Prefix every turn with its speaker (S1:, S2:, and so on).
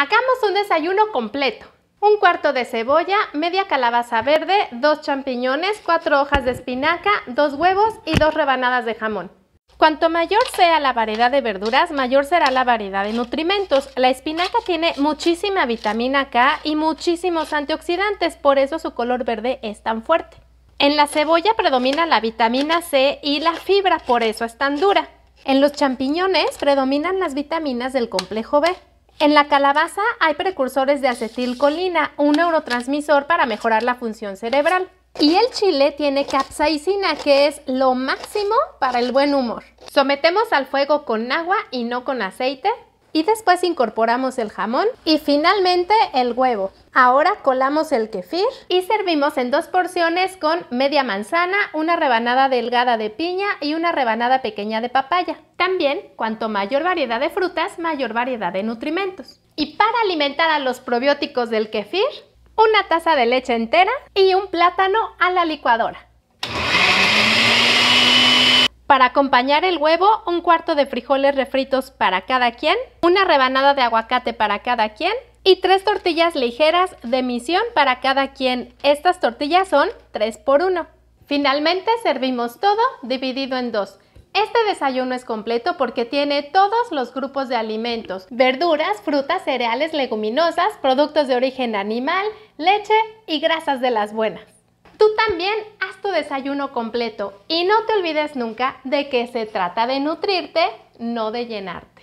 S1: Hagamos un desayuno completo. Un cuarto de cebolla, media calabaza verde, dos champiñones, cuatro hojas de espinaca, dos huevos y dos rebanadas de jamón. Cuanto mayor sea la variedad de verduras, mayor será la variedad de nutrimentos. La espinaca tiene muchísima vitamina K y muchísimos antioxidantes, por eso su color verde es tan fuerte. En la cebolla predomina la vitamina C y la fibra, por eso es tan dura. En los champiñones predominan las vitaminas del complejo B. En la calabaza hay precursores de acetilcolina, un neurotransmisor para mejorar la función cerebral. Y el chile tiene capsaicina, que es lo máximo para el buen humor. Sometemos al fuego con agua y no con aceite y después incorporamos el jamón y finalmente el huevo. Ahora colamos el kefir y servimos en dos porciones con media manzana, una rebanada delgada de piña y una rebanada pequeña de papaya. También, cuanto mayor variedad de frutas, mayor variedad de nutrimentos. Y para alimentar a los probióticos del kefir, una taza de leche entera y un plátano a la licuadora. Para acompañar el huevo, un cuarto de frijoles refritos para cada quien, una rebanada de aguacate para cada quien y tres tortillas ligeras de misión para cada quien. Estas tortillas son 3 por 1. Finalmente servimos todo dividido en dos. Este desayuno es completo porque tiene todos los grupos de alimentos, verduras, frutas, cereales, leguminosas, productos de origen animal, leche y grasas de las buenas. Tú también tu desayuno completo y no te olvides nunca de que se trata de nutrirte, no de llenarte.